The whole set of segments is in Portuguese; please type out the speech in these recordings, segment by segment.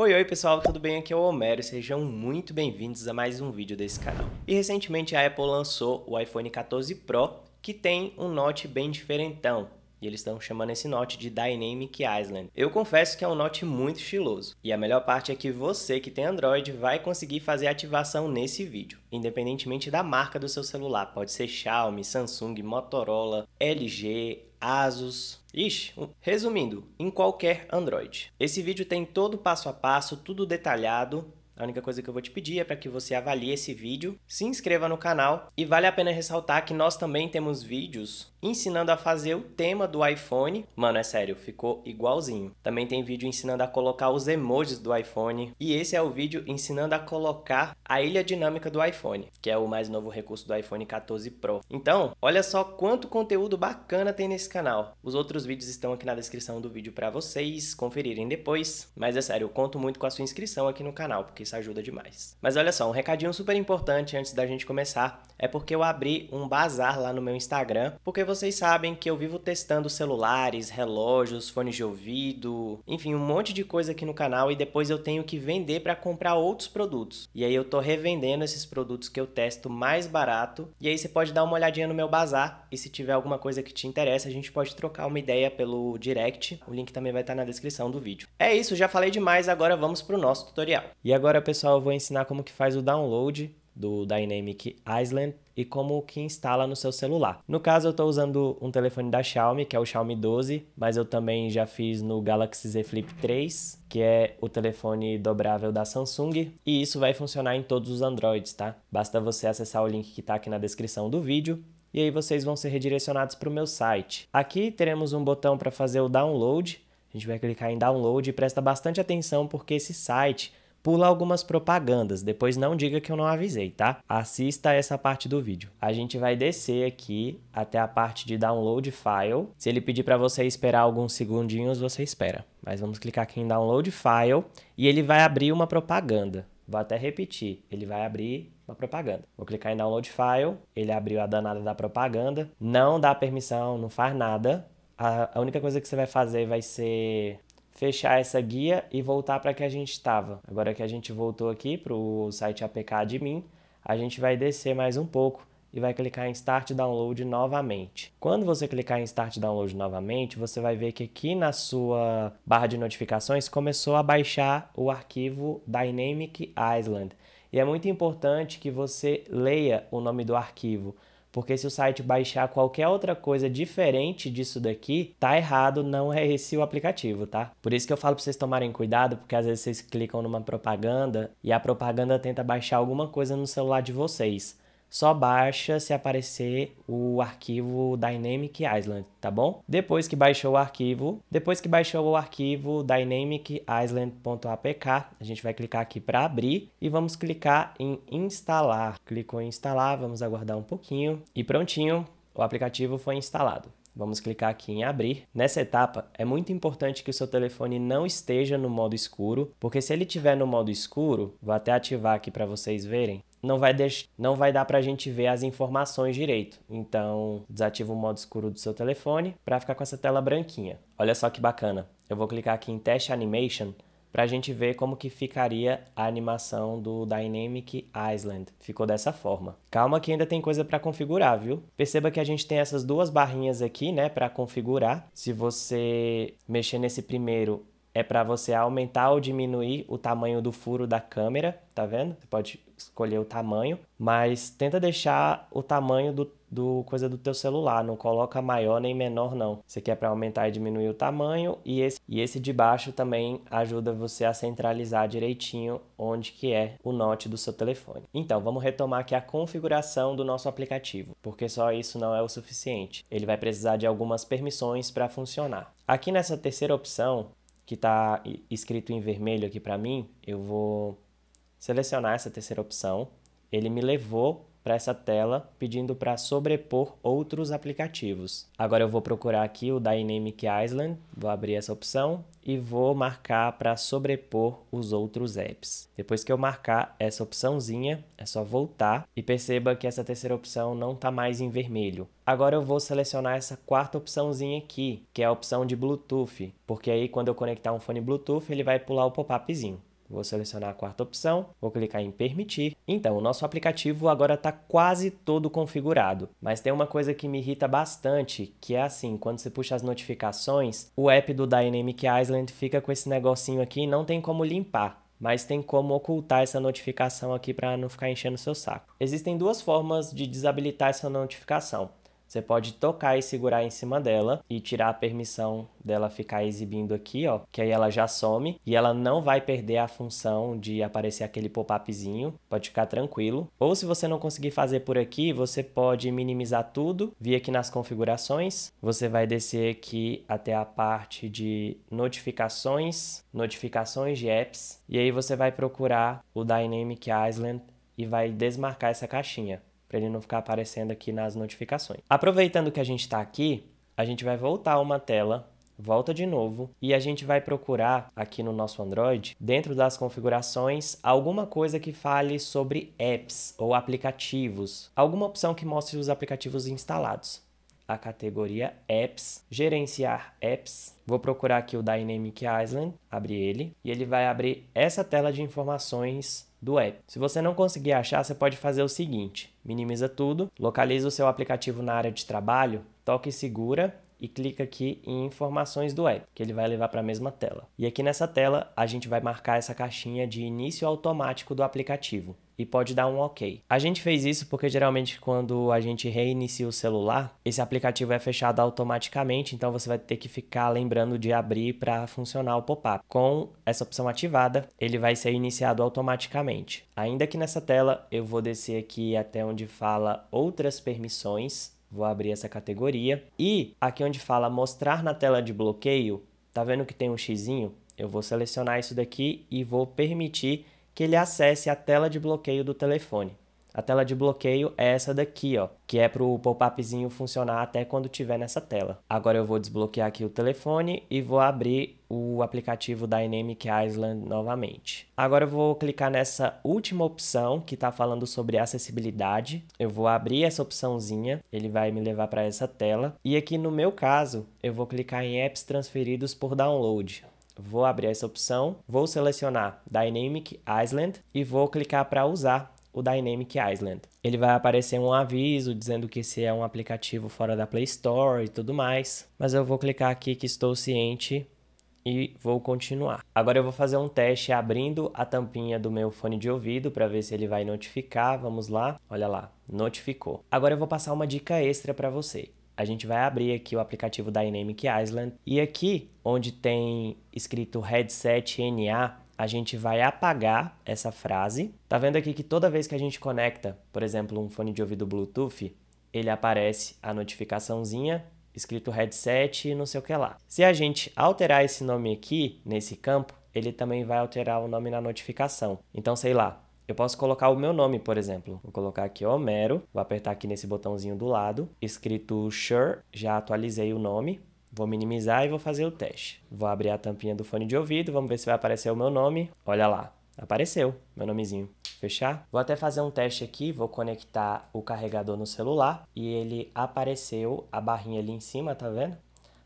Oi, oi pessoal, tudo bem? Aqui é o Homero e sejam muito bem-vindos a mais um vídeo desse canal. E recentemente a Apple lançou o iPhone 14 Pro, que tem um note bem diferentão. E eles estão chamando esse note de Dynamic Island. Eu confesso que é um note muito estiloso. E a melhor parte é que você que tem Android vai conseguir fazer ativação nesse vídeo. Independentemente da marca do seu celular. Pode ser Xiaomi, Samsung, Motorola, LG, ASUS. Ixi, resumindo, em qualquer Android. Esse vídeo tem todo passo a passo, tudo detalhado a única coisa que eu vou te pedir é para que você avalie esse vídeo, se inscreva no canal e vale a pena ressaltar que nós também temos vídeos ensinando a fazer o tema do iPhone. Mano, é sério, ficou igualzinho. Também tem vídeo ensinando a colocar os emojis do iPhone e esse é o vídeo ensinando a colocar a ilha dinâmica do iPhone, que é o mais novo recurso do iPhone 14 Pro. Então, olha só quanto conteúdo bacana tem nesse canal. Os outros vídeos estão aqui na descrição do vídeo para vocês conferirem depois, mas é sério, eu conto muito com a sua inscrição aqui no canal, porque isso ajuda demais. Mas olha só, um recadinho super importante antes da gente começar é porque eu abri um bazar lá no meu Instagram, porque vocês sabem que eu vivo testando celulares, relógios, fones de ouvido, enfim, um monte de coisa aqui no canal e depois eu tenho que vender para comprar outros produtos. E aí eu tô revendendo esses produtos que eu testo mais barato. E aí você pode dar uma olhadinha no meu bazar e se tiver alguma coisa que te interessa, a gente pode trocar uma ideia pelo direct. O link também vai estar na descrição do vídeo. É isso, já falei demais, agora vamos pro nosso tutorial. E agora agora, pessoal, eu vou ensinar como que faz o download do Dynamic Island e como que instala no seu celular. No caso, eu estou usando um telefone da Xiaomi, que é o Xiaomi 12, mas eu também já fiz no Galaxy Z Flip 3, que é o telefone dobrável da Samsung, e isso vai funcionar em todos os Androids, tá? Basta você acessar o link que está aqui na descrição do vídeo e aí vocês vão ser redirecionados para o meu site. Aqui teremos um botão para fazer o download. A gente vai clicar em download e presta bastante atenção porque esse site pula algumas propagandas, depois não diga que eu não avisei, tá? Assista essa parte do vídeo. A gente vai descer aqui até a parte de download file. Se ele pedir para você esperar alguns segundinhos, você espera. Mas vamos clicar aqui em download file e ele vai abrir uma propaganda. Vou até repetir, ele vai abrir uma propaganda. Vou clicar em download file, ele abriu a danada da propaganda, não dá permissão, não faz nada. A, única coisa que você vai fazer vai ser fechar essa guia e voltar para que a gente estava. Agora que a gente voltou aqui para o site APK Admin, a gente vai descer mais um pouco e vai clicar em Start Download novamente. Quando você clicar em Start Download novamente, você vai ver que aqui na sua barra de notificações começou a baixar o arquivo Dynamic Island. E é muito importante que você leia o nome do arquivo. Porque se o site baixar qualquer outra coisa diferente disso daqui, tá errado, não é esse o aplicativo, tá? Por isso que eu falo para vocês tomarem cuidado, porque às vezes vocês clicam numa propaganda e a propaganda tenta baixar alguma coisa no celular de vocês só baixa se aparecer o arquivo Dynamic Island, tá bom? Depois que baixou o arquivo, depois que baixou o arquivo dynamicisland.apk, a gente vai clicar aqui para abrir e vamos clicar em instalar. Clicou em instalar, vamos aguardar um pouquinho e prontinho, o aplicativo foi instalado. Vamos clicar aqui em abrir. Nessa etapa, é muito importante que o seu telefone não esteja no modo escuro, porque se ele estiver no modo escuro, vou até ativar aqui para vocês verem, não vai, deix... não vai dar pra gente ver as informações direito. Então, desativa o modo escuro do seu telefone para ficar com essa tela branquinha. Olha só que bacana. Eu vou clicar aqui em Test Animation para a gente ver como que ficaria a animação do Dynamic Island. Ficou dessa forma. Calma que ainda tem coisa para configurar, viu? Perceba que a gente tem essas duas barrinhas aqui, né, para configurar. Se você mexer nesse primeiro, é para você aumentar ou diminuir o tamanho do furo da câmera, tá vendo? Você pode escolher o tamanho, mas tenta deixar o tamanho do, do coisa do teu celular, não coloca maior nem menor não. Você quer para aumentar e diminuir o tamanho e esse e esse de baixo também ajuda você a centralizar direitinho onde que é o note do seu telefone. Então, vamos retomar aqui a configuração do nosso aplicativo, porque só isso não é o suficiente. Ele vai precisar de algumas permissões para funcionar. Aqui nessa terceira opção, que está escrito em vermelho aqui para mim, eu vou selecionar essa terceira opção. Ele me levou para essa tela, pedindo para sobrepor outros aplicativos. Agora eu vou procurar aqui o Dynamic Island, vou abrir essa opção e vou marcar para sobrepor os outros apps. Depois que eu marcar essa opçãozinha, é só voltar e perceba que essa terceira opção não está mais em vermelho. Agora eu vou selecionar essa quarta opçãozinha aqui, que é a opção de Bluetooth, porque aí quando eu conectar um fone Bluetooth, ele vai pular o pop-upzinho. Vou selecionar a quarta opção, vou clicar em permitir. Então, o nosso aplicativo agora está quase todo configurado, mas tem uma coisa que me irrita bastante, que é assim, quando você puxa as notificações, o app do Dynamic Island fica com esse negocinho aqui e não tem como limpar mas tem como ocultar essa notificação aqui para não ficar enchendo seu saco. Existem duas formas de desabilitar essa notificação. Você pode tocar e segurar em cima dela e tirar a permissão dela ficar exibindo aqui, ó, que aí ela já some e ela não vai perder a função de aparecer aquele pop-upzinho, pode ficar tranquilo. Ou se você não conseguir fazer por aqui, você pode minimizar tudo, vir aqui nas configurações, você vai descer aqui até a parte de notificações, notificações de apps, e aí você vai procurar o Dynamic Island e vai desmarcar essa caixinha para ele não ficar aparecendo aqui nas notificações. Aproveitando que a gente está aqui, a gente vai voltar uma tela volta de novo e a gente vai procurar aqui no nosso Android, dentro das configurações, alguma coisa que fale sobre apps ou aplicativos, alguma opção que mostre os aplicativos instalados. A categoria Apps, gerenciar apps. Vou procurar aqui o Dynamic Island, abrir ele, e ele vai abrir essa tela de informações do app. Se você não conseguir achar, você pode fazer o seguinte: minimiza tudo, localiza o seu aplicativo na área de trabalho, toque e segura e clica aqui em informações do app, que ele vai levar para a mesma tela. E aqui nessa tela, a gente vai marcar essa caixinha de início automático do aplicativo e pode dar um OK. A gente fez isso porque geralmente quando a gente reinicia o celular, esse aplicativo é fechado automaticamente, então você vai ter que ficar lembrando de abrir para funcionar o pop-up. Com essa opção ativada, ele vai ser iniciado automaticamente. Ainda aqui nessa tela, eu vou descer aqui até onde fala outras permissões Vou abrir essa categoria. E aqui é onde fala mostrar na tela de bloqueio, tá vendo que tem um xizinho? Eu vou selecionar isso daqui e vou permitir que ele acesse a tela de bloqueio do telefone. A tela de bloqueio é essa daqui, ó, que é para o pop-upzinho funcionar até quando tiver nessa tela. Agora eu vou desbloquear aqui o telefone e vou abrir o aplicativo Dynamic Island novamente. Agora eu vou clicar nessa última opção que está falando sobre acessibilidade. Eu vou abrir essa opçãozinha, ele vai me levar para essa tela. E aqui no meu caso, eu vou clicar em apps transferidos por download. Vou abrir essa opção, vou selecionar Dynamic Island e vou clicar para usar o Dynamic Island. Ele vai aparecer um aviso dizendo que esse é um aplicativo fora da Play Store e tudo mais, mas eu vou clicar aqui que estou ciente e vou continuar. Agora eu vou fazer um teste abrindo a tampinha do meu fone de ouvido para ver se ele vai notificar. Vamos lá. Olha lá, notificou. Agora eu vou passar uma dica extra para você. A gente vai abrir aqui o aplicativo Dynamic Island e aqui onde tem escrito headset NA, a gente vai apagar essa frase. Tá vendo aqui que toda vez que a gente conecta, por exemplo, um fone de ouvido Bluetooth, ele aparece a notificaçãozinha escrito headset e não sei o que lá. Se a gente alterar esse nome aqui, nesse campo, ele também vai alterar o nome na notificação. Então, sei lá, eu posso colocar o meu nome, por exemplo. Vou colocar aqui Homero, vou apertar aqui nesse botãozinho do lado, escrito Sure, já atualizei o nome. Vou minimizar e vou fazer o teste. Vou abrir a tampinha do fone de ouvido, vamos ver se vai aparecer o meu nome. Olha lá, Apareceu meu nomezinho. Fechar? Vou até fazer um teste aqui, vou conectar o carregador no celular e ele apareceu a barrinha ali em cima, tá vendo?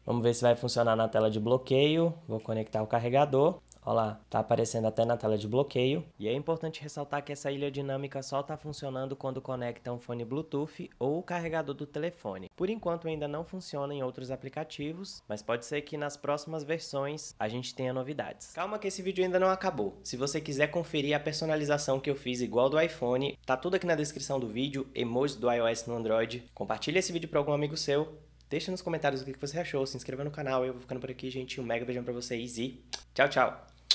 Vamos ver se vai funcionar na tela de bloqueio. Vou conectar o carregador Olha lá, tá aparecendo até na tela de bloqueio. E é importante ressaltar que essa ilha dinâmica só está funcionando quando conecta um fone Bluetooth ou o carregador do telefone. Por enquanto ainda não funciona em outros aplicativos, mas pode ser que nas próximas versões a gente tenha novidades. Calma que esse vídeo ainda não acabou. Se você quiser conferir a personalização que eu fiz igual do iPhone, tá tudo aqui na descrição do vídeo, emojis do iOS no Android. Compartilha esse vídeo para algum amigo seu. Deixa nos comentários o que você achou, se inscreva no canal, eu vou ficando por aqui, gente. Um mega beijão pra vocês e tchau, tchau!